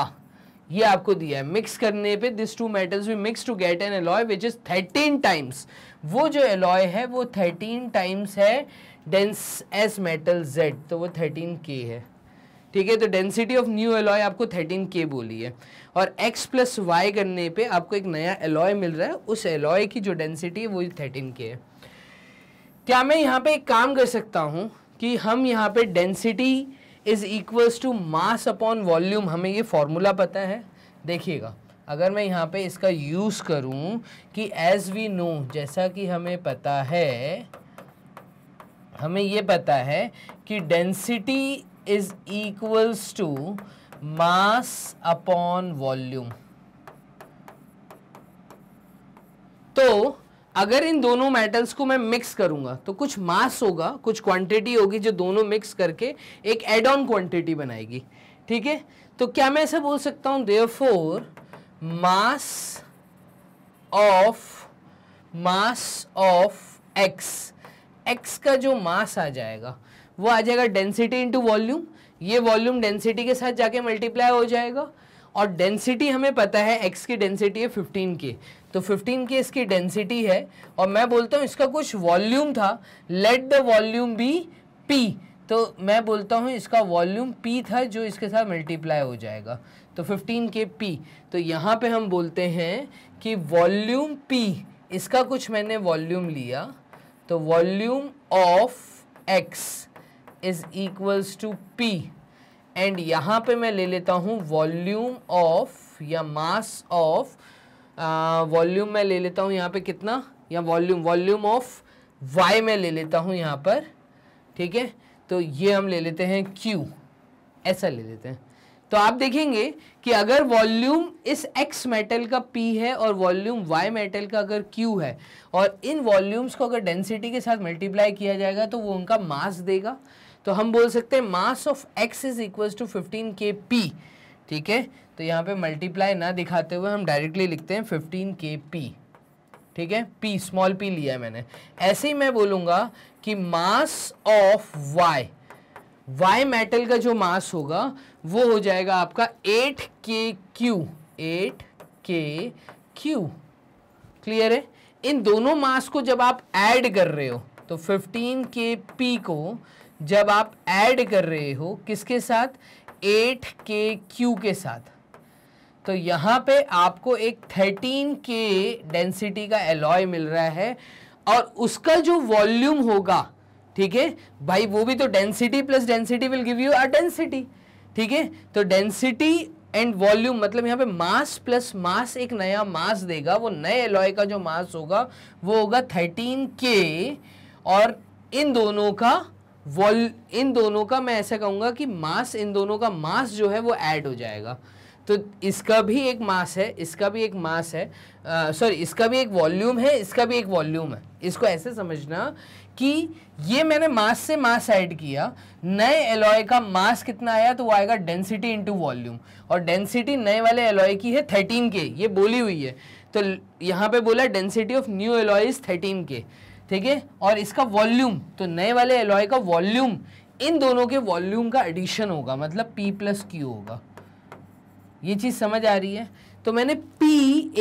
Speaker 1: ये आपको दिया है मिक्स करने पे this two metals we mix to get an alloy which is thirteen times वो जो एलॉय है वो थर्टीन टाइम्स है डेंस एस मेटल जेड तो वो थर्टीन के है ठीक है तो डेंसिटी ऑफ न्यू एलॉय आपको थर्टीन के बोली है और एक्स प्लस वाई करने पे आपको एक नया एलॉय मिल रहा है उस एलॉय की जो डेंसिटी है वो थर्टीन के है क्या मैं यहाँ पे एक काम कर सकता हूँ कि हम यहाँ पे density is equals to mass upon volume हमें ये फॉर्मूला पता है देखिएगा अगर मैं यहाँ पे इसका यूज़ करूँ कि एज वी नो जैसा कि हमें पता है हमें ये पता है कि density is equals to mass upon volume तो अगर इन दोनों मेटल्स को मैं मिक्स करूंगा तो कुछ मास होगा कुछ क्वांटिटी होगी जो दोनों मिक्स करके एक एड ऑन क्वांटिटी बनाएगी ठीक है तो क्या मैं ऐसा बोल सकता हूं for mass of mass of x x का जो मास आ जाएगा वो आ जाएगा डेंसिटी इंटू वॉल्यूम ये वॉल्यूम डेंसिटी के साथ जाके मल्टीप्लाई हो जाएगा और डेंसिटी हमें पता है एक्स की डेंसिटी है फिफ्टीन के तो फिफ्टीन के इसकी डेंसिटी है और मैं बोलता हूँ इसका कुछ वॉल्यूम था let the volume be p तो मैं बोलता हूँ इसका वॉल्यूम पी था जो इसके साथ मल्टीप्लाई हो जाएगा तो फिफ्टीन के पी तो यहाँ पे हम बोलते हैं कि वॉल्यूम पी इसका कुछ मैंने वॉल्यूम लिया तो volume of x is equals to p and यहाँ पे मैं ले लेता हूँ वॉल्यूम ऑफ या मास ऑफ वॉल्यूम मैं ले लेता हूँ यहाँ पे कितना या वॉल्यूम वॉल्यूम ऑफ वाई मैं ले लेता हूँ यहाँ पर ठीक है तो ये हम ले लेते हैं क्यू ऐसा ले लेते हैं तो आप देखेंगे कि अगर वॉल्यूम इस एक्स मेटल का पी है और वॉल्यूम वाई मेटल का अगर क्यू है और इन वॉल्यूम्स को अगर डेंसिटी के साथ मल्टीप्लाई किया जाएगा तो वो उनका मास देगा तो हम बोल सकते हैं mass of x is equal to fifteen k p ठीक है तो यहाँ पे मल्टीप्लाई ना दिखाते हुए हम डायरेक्टली लिखते हैं फिफ्टीन के पी ठीक है पी स्मॉल पी लिया है मैंने ऐसे ही मैं बोलूँगा कि mass of y y metal का जो मास होगा वो हो जाएगा आपका eight k q eight k q clear है इन दोनों मास को जब आप ऐड कर रहे हो तो फिफ्टीन के पी को जब आप ऐड कर रहे हो किसके साथ एट के क्यू के साथ तो यहाँ पे आपको एक थर्टीन के डेंसिटी का एलॉय मिल रहा है और उसका जो वॉल्यूम होगा ठीक है भाई वो भी तो density plus density will give you a density ठीक है तो डेंसिटी एंड वॉल्यूम मतलब यहाँ पे मास प्लस मास एक नया मास देगा वो नए एलॉय का जो मास होगा वो होगा थर्टीन के और इन दोनों का वॉल इन दोनों का मैं ऐसा कहूँगा कि मास इन दोनों का मास जो है वो ऐड हो जाएगा तो इसका भी एक मास है इसका भी एक मास है सॉरी इसका भी एक वॉल्यूम है इसका भी एक वॉल्यूम है इसको ऐसे समझना कि ये मैंने मास से मास ऐड किया नए एलॉय का मास कितना आया तो वो आएगा डेंसिटी इनटू वॉल्यूम और डेंसिटी नए वाले एलॉय की है थर्टीन के ये बोली हुई है तो यहाँ पे बोला density of new alloy is thirteen k ठीक है और इसका वॉल्यूम तो नए वाले एलॉय का वॉल्यूम इन दोनों के वॉल्यूम का एडिशन होगा मतलब पी प्लस क्यू होगा ये चीज़ समझ आ रही है तो मैंने पी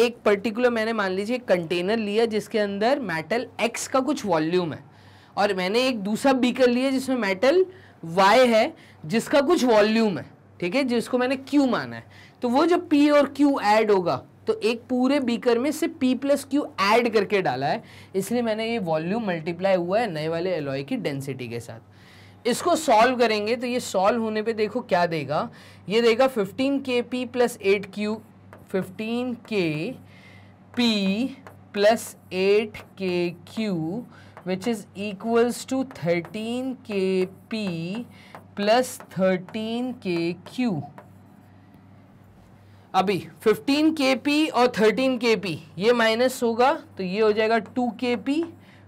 Speaker 1: एक पर्टिकुलर मैंने मान लीजिए एक कंटेनर लिया जिसके अंदर मेटल एक्स का कुछ वॉल्यूम है और मैंने एक दूसरा बीकर लिया जिसमें मेटल वाई है जिसका कुछ वॉल्यूम है ठीक है जिसको मैंने क्यू माना है तो वो जो पी और क्यू ऐड होगा तो एक पूरे बीकर में सिर्फ पी प्लस क्यू एड करके डाला है इसलिए मैंने ये वॉल्यूम मल्टीप्लाई हुआ है नए वाले एलॉय की डेंसिटी के साथ इसको सॉल्व करेंगे तो ये सॉल्व होने पे देखो क्या देगा ये देगा 15 k p plus eight q fifteen k p plus eight k q which is equals to thirteen k p plus thirteen k q अभी 15 के पी और 13 के पी ये माइनस होगा तो ये हो जाएगा 2 k p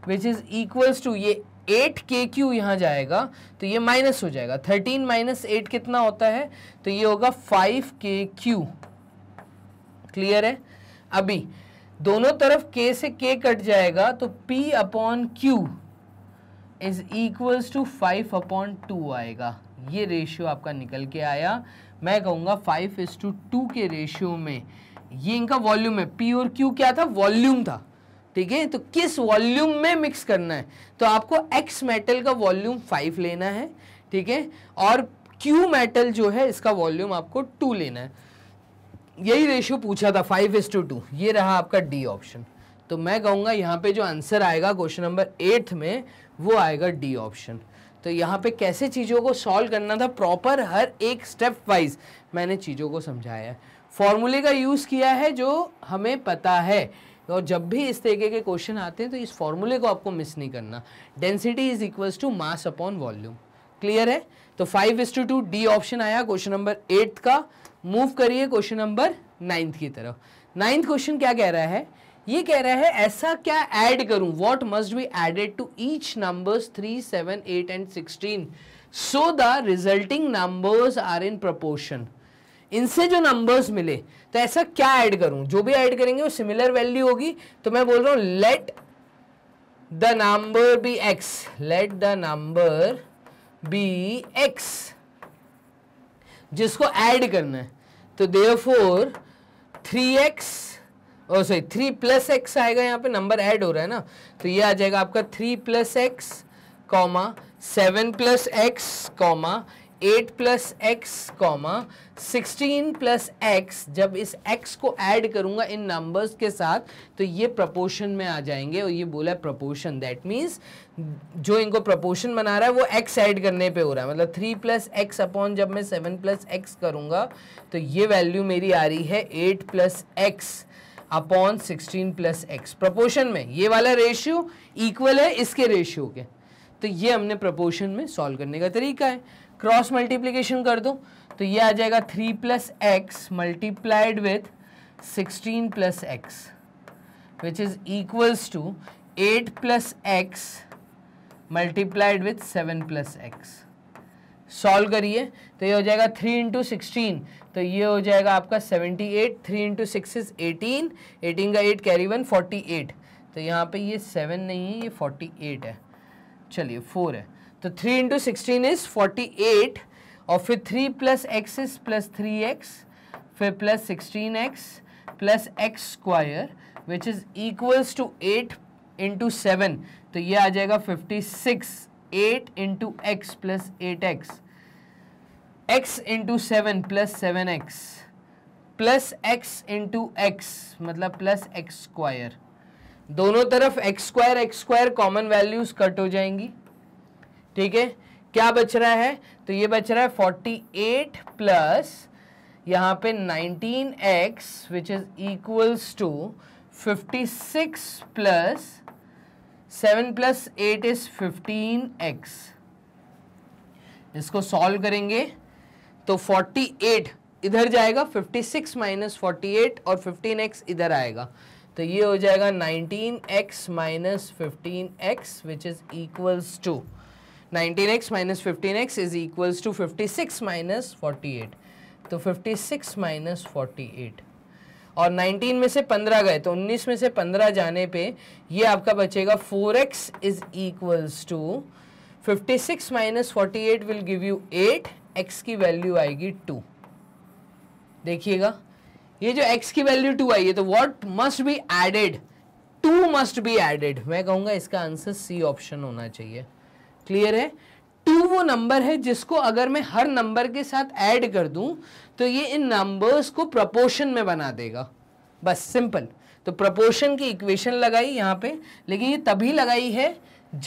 Speaker 1: which is equals to ये 8 के क्यू यहाँ जाएगा तो ये माइनस हो जाएगा 13 माइनस एट कितना होता है तो ये होगा 5 के क्यू क्लियर है अभी दोनों तरफ के से के कट जाएगा तो p upon q is equals to five upon two आएगा ये रेशियो आपका निकल के आया मैं कहूँगा फाइव इज टू टू के रेशियो में ये इनका वॉल्यूम है पी और क्यू क्या था वॉल्यूम था ठीक है तो किस वॉल्यूम में मिक्स करना है तो आपको एक्स मेटल का वॉल्यूम फाइव लेना है ठीक है और क्यू मेटल जो है इसका वॉल्यूम आपको टू लेना है यही रेशियो पूछा था फाइव इज टू टू ये रहा आपका डी ऑप्शन तो मैं कहूँगा यहाँ पे जो आंसर आएगा क्वेश्चन नंबर एट में वो आएगा डी ऑप्शन तो यहाँ पे कैसे चीज़ों को सॉल्व करना था प्रॉपर हर एक स्टेप वाइज मैंने चीज़ों को समझाया है फॉर्मूले का यूज़ किया है जो हमें पता है और जब भी इस तरीके के क्वेश्चन आते हैं तो इस फॉर्मूले को आपको मिस नहीं करना density is equals to mass upon volume clear है तो five is to two D option आया क्वेश्चन नंबर एट्थ का मूव करिए क्वेश्चन नंबर नाइन्थ की तरफ नाइन्थ क्वेश्चन क्या कह रहा है ये कह रहा है ऐसा क्या ऐड करूं what must be added to each numbers three seven eight and sixteen so the resulting numbers are in proportion इनसे जो नंबर्स मिले तो ऐसा क्या ऐड करूं जो भी ऐड करेंगे वो सिमिलर वैल्यू होगी तो मैं बोल रहा हूं let the number be x let the number be x जिसको ऐड करना है तो there for three x oh sorry three plus x आएगा यहाँ पे नंबर ऐड हो रहा है ना तो ये आ जाएगा आपका three plus x comma seven plus x comma eight plus x comma sixteen plus x जब इस एक्स को ऐड करूँगा इन नंबर्स के साथ तो ये प्रपोर्शन में आ जाएंगे और ये बोला है प्रपोर्शन दैट मीन्स जो इनको प्रपोर्शन बना रहा है वो एक्स ऐड करने पे हो रहा है मतलब थ्री प्लस एक्स अपॉन जब मैं सेवन प्लस एक्स करूँगा तो ये वैल्यू मेरी आ रही है eight plus x upon sixteen plus x proportion में ये वाला रेशियो इक्वल है इसके रेशियो के तो ये हमने प्रपोर्शन में सॉल्व करने का तरीका है क्रॉस मल्टीप्लीकेशन कर दो तो ये आ जाएगा three plus x multiplied with sixteen plus x which is equals to eight plus x multiplied with seven plus x solve करिए तो ये हो जाएगा थ्री इंटू सिक्सटीन तो ये हो जाएगा आपका seventy eight three into six is eighteen eighteen का eight carry one forty eight तो यहाँ पे ये सेवन नहीं है ये फोर्टी एट है चलिए फोर है तो three into sixteen is forty eight और फिर three plus x is plus three x फिर plus sixteen x plus x square which is equals to eight into seven तो ये आ जाएगा fifty six eight into x plus eight x x into seven plus seven x plus x into x मतलब plus x square दोनों तरफ x square x square common values cut हो जाएंगी ठीक है क्या बच रहा है तो ये बच रहा है फोर्टी एट प्लस यहाँ पे nineteen x which is equals to fifty six plus seven plus eight is fifteen x इसको सॉल्व करेंगे तो 48 इधर जाएगा 56 सिक्स माइनस फोर्टी और 15x इधर आएगा तो ये हो जाएगा 19x x minus fifteen x which is equals to nineteen x minus fifteen x is equals to fifty six minus forty तो 56 सिक्स माइनस फोर्टी और 19 में से 15 गए तो 19 में से 15 जाने पे ये आपका बचेगा 4x x is equals to fifty six minus forty will give you 8 x की वैल्यू आएगी टू देखिएगा ये जो एक्स की वैल्यू टू आई है तो what must be added to must be added मैं कहूँगा इसका आंसर सी ऑप्शन होना चाहिए क्लियर है टू वो नंबर है जिसको अगर मैं हर नंबर के साथ ऐड कर दूं तो ये इन नंबर्स को प्रपोर्शन में बना देगा बस सिंपल तो प्रपोर्शन की इक्वेशन लगाई यहाँ पे लेकिन ये तभी लगाई है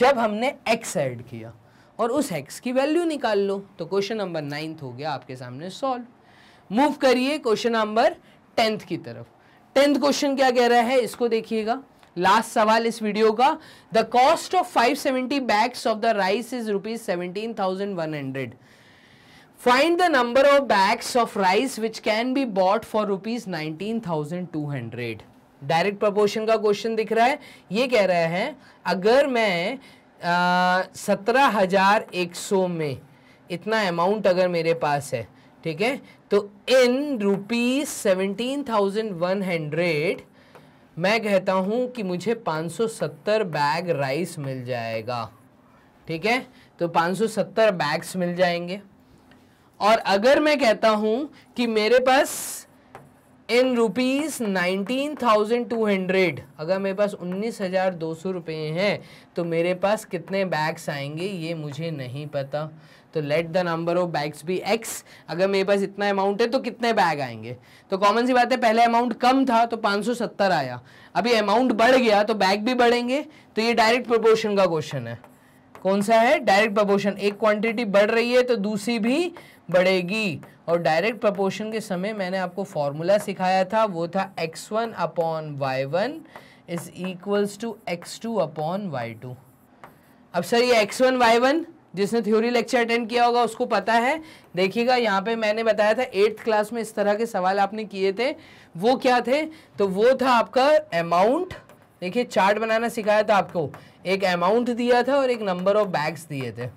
Speaker 1: जब हमने एक्स ऐड किया और उस हेक्स की वैल्यू निकाल लो तो क्वेश्चन नंबर नाइन्थ हो गया आपके सामने सॉल्व मूव करिए क्वेश्चन नंबर टेंथ की तरफ टेंथ क्वेश्चन क्या कह रहा है इसको देखिएगा लास्ट सवाल इस वीडियो का the cost of 570 bags of the rice is rupees seventeen thousand one hundred find the number of bags of rice which can be bought for rupees nineteen thousand two hundred direct proportion का question दिख रहा है ये कह रहा है अगर मैं सत्रह हज़ार एक सौ में इतना अमाउंट अगर मेरे पास है ठीक है तो in rupees seventeen thousand one hundred मैं कहता हूँ कि मुझे पाँच सौ सत्तर बैग राइस मिल जाएगा ठीक है तो पाँच सौ सत्तर बैग्स मिल जाएंगे और अगर मैं कहता हूँ कि मेरे पास in rupees nineteen thousand two hundred अगर मेरे पास उन्नीस हज़ार दो सौ रुपये हैं तो मेरे पास कितने बैग्स आएंगे ये मुझे नहीं पता तो let the number of bags be x अगर मेरे पास इतना अमाउंट है तो कितने बैग आएंगे तो कॉमन सी बात है पहले अमाउंट कम था तो 570 आया अभी अमाउंट बढ़ गया तो बैग भी बढ़ेंगे तो ये डायरेक्ट प्रोपोर्शन का क्वेश्चन है कौन सा है डायरेक्ट प्रपोर्शन एक क्वांटिटी बढ़ रही है तो दूसरी भी बढ़ेगी और डायरेक्ट प्रपोर्शन के समय मैंने आपको फॉर्मूला सिखाया था वो था x one upon y one is equals to x two upon y two अब सर ये एक्स वन वाई वन जिसने थ्योरी लेक्चर अटेंड किया होगा उसको पता है देखिएगा यहाँ पे मैंने बताया था एट्थ क्लास में इस तरह के सवाल आपने किए थे वो क्या थे तो वो था आपका अमाउंट देखिए चार्ट बनाना सिखाया था आपको एक अमाउंट दिया था और एक नंबर ऑफ बैग्स दिए थे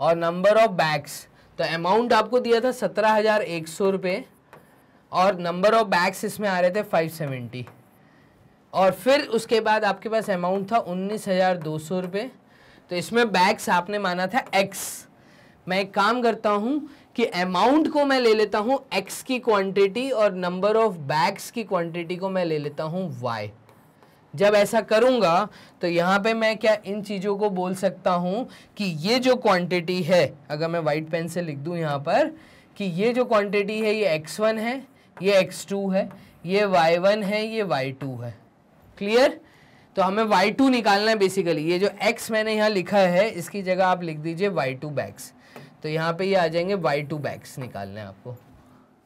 Speaker 1: और नंबर ऑफ बैग्स तो अमाउंट आपको दिया था सत्रह हज़ार एक सौ रुपये और नंबर ऑफ बैग्स इसमें आ रहे थे फाइव सेवेंटी और फिर उसके बाद आपके पास अमाउंट था उन्नीस हज़ार दो सौ रुपये तो इसमें बैग्स आपने माना था एक्स मैं एक काम करता हूँ कि अमाउंट को मैं ले लेता हूँ एक्स की क्वांटिटी और नंबर ऑफ बैग्स की क्वांटिटी को मैं ले लेता हूँ वाई जब ऐसा करूँगा तो यहाँ पे मैं क्या इन चीज़ों को बोल सकता हूँ कि ये जो क्वांटिटी है अगर मैं वाइट पेन से लिख दूँ यहाँ पर कि ये जो क्वांटिटी है ये वन है ये टू है ये वन है ये टू है क्लियर तो हमें y2 निकालना है बेसिकली ये जो x मैंने यहाँ लिखा है इसकी जगह आप लिख दीजिए y2 टू बैग्स तो यहाँ पे ये आ जाएंगे वाई टू बैक्स निकालने हैं आपको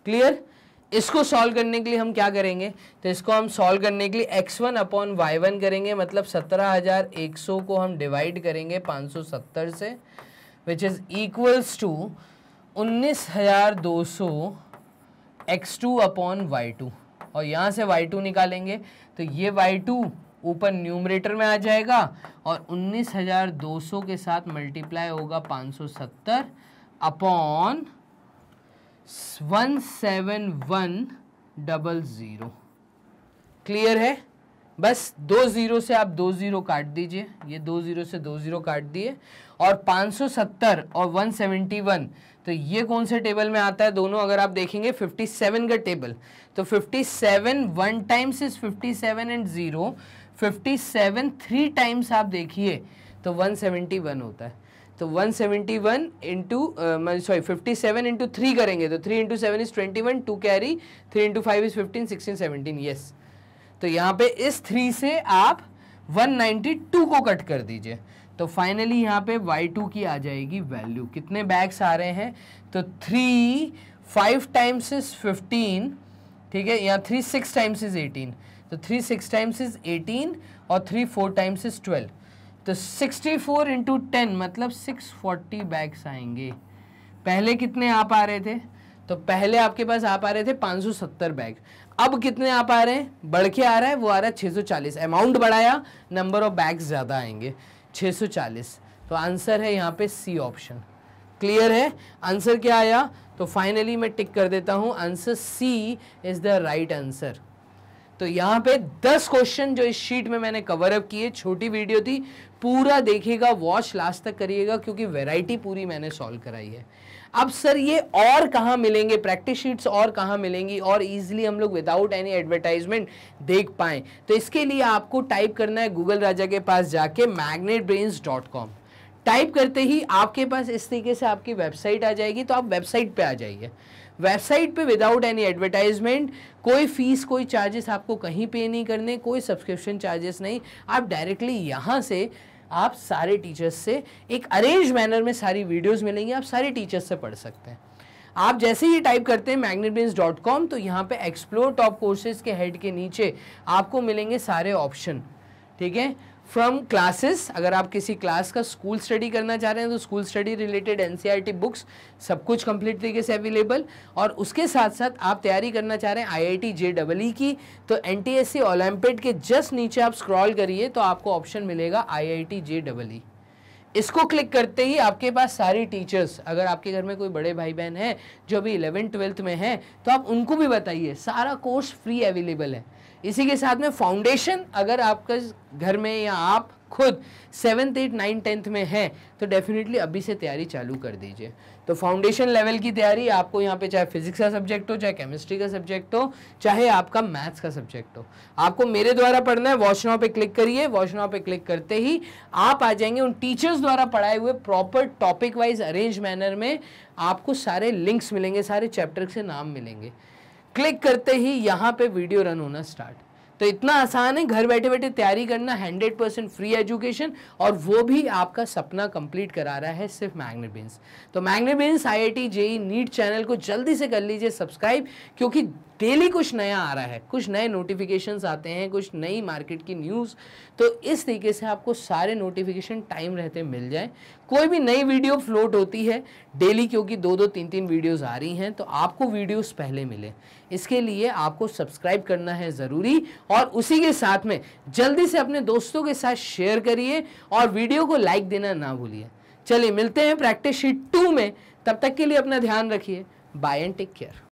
Speaker 1: क्लियर इसको सॉल्व करने के लिए हम क्या करेंगे तो इसको हम सॉल्व करने के लिए x one upon y one करेंगे मतलब सत्रह हज़ार एक सौ को हम डिवाइड करेंगे पाँच सौ सत्तर से विच इज़ इक्वल्स टू उन्नीस हज़ार दो सौ x two upon y two और यहाँ से वाई टू निकालेंगे तो ये वाई टू ऊपर न्यूमरेटर में आ जाएगा और 19,200 के साथ मल्टीप्लाई होगा 570 सौ upon one one seven double zero clear है बस दो ज़ीरो से आप दो ज़ीरो काट दीजिए ये दो ज़ीरो से दो ज़ीरो काट दिए और 570 और 171 तो ये कौन से टेबल में आता है दोनों अगर आप देखेंगे 57 का टेबल तो 57 seven one times is 57 and zero 57 three times आप देखिए तो 171 होता है तो 171 seventy one into sorry fifty seven into three करेंगे तो three into seven is twenty one two carry three into five is fifteen sixteen seventeen yes तो यहाँ पे इस थ्री से आप 192 को कट कर दीजिए तो फाइनली यहाँ पे y2 की आ जाएगी वैल्यू कितने बैग्स आ रहे हैं तो three five times is fifteen ठीक है यहाँ three six times is eighteen तो three six times is eighteen और three four times is twelve तो सिक्सटी फोर इंटू टेन मतलब सिक्स फोर्टी बैग्स आएंगे पहले कितने आप आ रहे थे तो पहले आपके पास आप आ रहे थे पाँच सौ सत्तर बैग अब कितने आप आ रहे हैं बढ़ के आ रहा है वो आ रहा है छः सौ चालीस अमाउंट बढ़ाया नंबर ऑफ बैग्स ज़्यादा आएंगे चालीस तो आंसर है यहाँ पे सी ऑप्शन क्लियर है आंसर क्या आया तो फाइनली मैं टिक कर देता हूँ answer C is the right answer तो यहाँ पे 10 क्वेश्चन जो इस शीट में मैंने कवर अप किए छोटी वीडियो थी पूरा देखिएगा वॉच लास्ट तक करिएगा क्योंकि वैरायटी पूरी मैंने सॉल्व कराई है अब सर ये और कहाँ मिलेंगे प्रैक्टिस शीट्स और कहाँ मिलेंगी और इजीली हम लोग विदाउट एनी एडवर्टाइजमेंट देख पाएं तो इसके लिए आपको टाइप करना है गूगल राजा के पास जाके मैगनेट टाइप करते ही आपके पास इस तरीके से आपकी वेबसाइट आ जाएगी तो आप वेबसाइट पर आ जाइए वेबसाइट पे विदाउट एनी एडवर्टाइजमेंट कोई फीस कोई चार्जेस आपको कहीं पे नहीं करने कोई सब्सक्रिप्शन चार्जेस नहीं आप डायरेक्टली यहाँ से आप सारे टीचर्स से एक अरेंज मैनर में सारी वीडियोस मिलेंगी आप सारे टीचर्स से पढ़ सकते हैं आप जैसे ही टाइप करते हैं मैग्नेटबिन्स डॉट कॉम तो यहाँ पे एक्सप्लोर टॉप कोर्सेज के हेड के नीचे आपको मिलेंगे सारे ऑप्शन ठीक है फ्रॉम क्लासेस अगर आप किसी क्लास का स्कूल स्टडी करना चाह रहे हैं तो school study related and books सब कुछ कंप्लीट तरीके से अवेलेबल और उसके साथ साथ आप तैयारी करना चाह रहे हैं आईआईटी जे डबल ई की तो एन टी e के जस्ट नीचे आप स्क्रॉल करिए तो आपको ऑप्शन मिलेगा आईआईटी जे डबल ई इसको क्लिक करते ही आपके पास सारी टीचर्स अगर आपके घर में कोई बड़े भाई बहन हैं जो अभी इलेवन ट्वेल्थ में हैं तो आप उनको भी बताइए सारा कोर्स फ्री अवेलेबल है इसी के साथ में फाउंडेशन अगर आपका घर में या आप खुद सेवन्थ एट नाइन टेंथ में है तो डेफिनेटली अभी से तैयारी चालू कर दीजिए तो फाउंडेशन लेवल की तैयारी आपको यहाँ पे चाहे फिजिक्स का सब्जेक्ट हो चाहे केमिस्ट्री का सब्जेक्ट हो चाहे आपका मैथ्स का सब्जेक्ट हो आपको मेरे द्वारा पढ़ना है वॉच पे क्लिक करिए वॉच पे क्लिक करते ही आप आ जाएंगे उन टीचर्स द्वारा पढ़ाए हुए proper topic wise arrange manner में आपको सारे लिंक्स मिलेंगे सारे चैप्टर से नाम मिलेंगे क्लिक करते ही यहाँ पे वीडियो रन होना स्टार्ट तो इतना आसान है घर बैठे बैठे तैयारी करना हंड्रेड परसेंट फ्री एजुकेशन और वो भी आपका सपना कंप्लीट करा रहा है सिर्फ मैग्नेट बीन्स तो Magnet Brains I I T JEE NEET channel को जल्दी से कर लीजिए सब्सक्राइब क्योंकि डेली कुछ नया आ रहा है कुछ नए नोटिफिकेशंस आते हैं कुछ नई मार्केट की न्यूज़ तो इस तरीके से आपको सारे नोटिफिकेशन टाइम रहते मिल जाए कोई भी नई वीडियो फ्लोट होती है डेली क्योंकि दो दो तीन तीन वीडियोज़ आ रही हैं तो आपको वीडियोज़ पहले मिले इसके लिए आपको सब्सक्राइब करना है ज़रूरी और उसी के साथ में जल्दी से अपने दोस्तों के साथ शेयर करिए और वीडियो को लाइक देना ना भूलिए चलिए मिलते हैं प्रैक्टिस शीट टू में तब तक के लिए अपना ध्यान रखिए बाय एंड टेक केयर